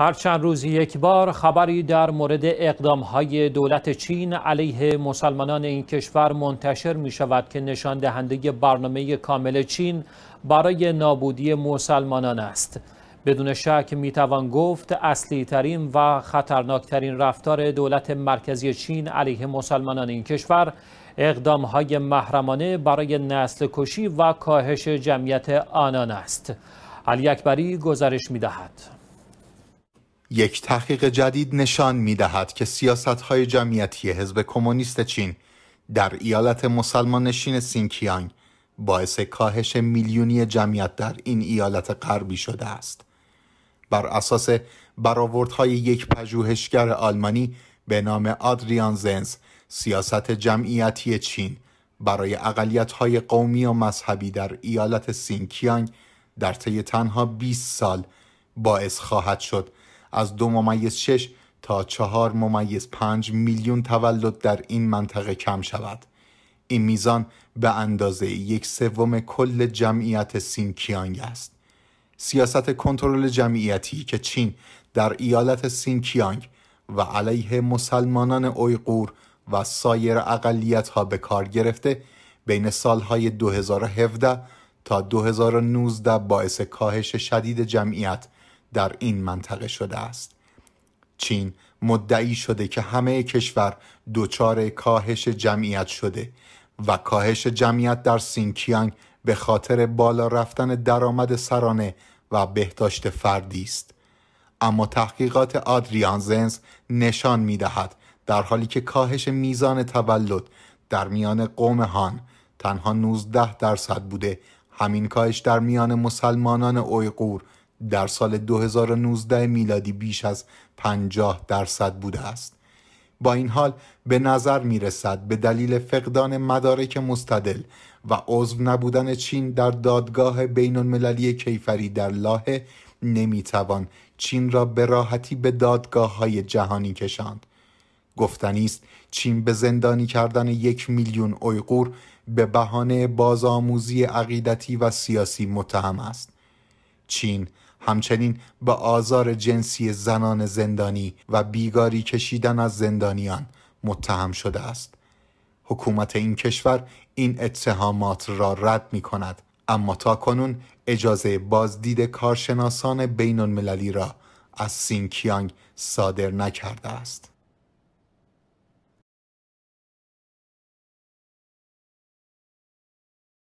هر چند روزی یک بار خبری در مورد اقدام های دولت چین علیه مسلمانان این کشور منتشر می شود که نشان دهنده برنامه کامل چین برای نابودی مسلمانان است. بدون شک می توان گفت اصلی ترین و ترین رفتار دولت مرکزی چین علیه مسلمانان این کشور اقدام های محرمانه برای نسل کشی و کاهش جمعیت آنان است. علی اکبری گزارش می دهد. یک تحقیق جدید نشان می دهد که سیاست های جمعیتی حزب کمونیست چین در ایالت مسلمان نشین سینکیانگ باعث کاهش میلیونی جمعیت در این ایالت غربی شده است. بر اساس برآوردهای یک پژوهشگر آلمانی به نام آدریان زنز سیاست جمعیتی چین برای اقلیت‌های قومی و مذهبی در ایالت سینکیانگ در طی تنها 20 سال باعث خواهد شد از دو ممیز شش تا چهار ممیز پنج میلیون تولد در این منطقه کم شود این میزان به اندازه یک سوم کل جمعیت سینکیانگ است سیاست کنترل جمعیتی که چین در ایالت سینکیانگ و علیه مسلمانان اویغور و سایر اقلیت ها به کار گرفته بین سالهای 2017 تا 2019 باعث کاهش شدید جمعیت در این منطقه شده است چین مدعی شده که همه کشور دچار کاهش جمعیت شده و کاهش جمعیت در سینکیانگ به خاطر بالا رفتن درآمد سرانه و بهداشت فردی است اما تحقیقات آدریان نشان می دهد در حالی که کاهش میزان تولد در میان قوم هان تنها 19 درصد بوده همین کاهش در میان مسلمانان اویغور در سال 2019 میلادی بیش از 50 درصد بوده است. با این حال به نظر می رسد به دلیل فقدان مدارک مستدل و عضو نبودن چین در دادگاه بین المللی کیفری در لاهه نمی توان چین را به راحتی به دادگاه های جهانی کشاند. گفتنی است چین به زندانی کردن یک میلیون اویغور به بهانه بازآموزی عقیدتی و سیاسی متهم است. چین همچنین به آزار جنسی زنان زندانی و بیگاری کشیدن از زندانیان متهم شده است حکومت این کشور این اتهامات را رد می کند اما تا کنون اجازه بازدید کارشناسان بین المللی را از سینکیانگ صادر نکرده است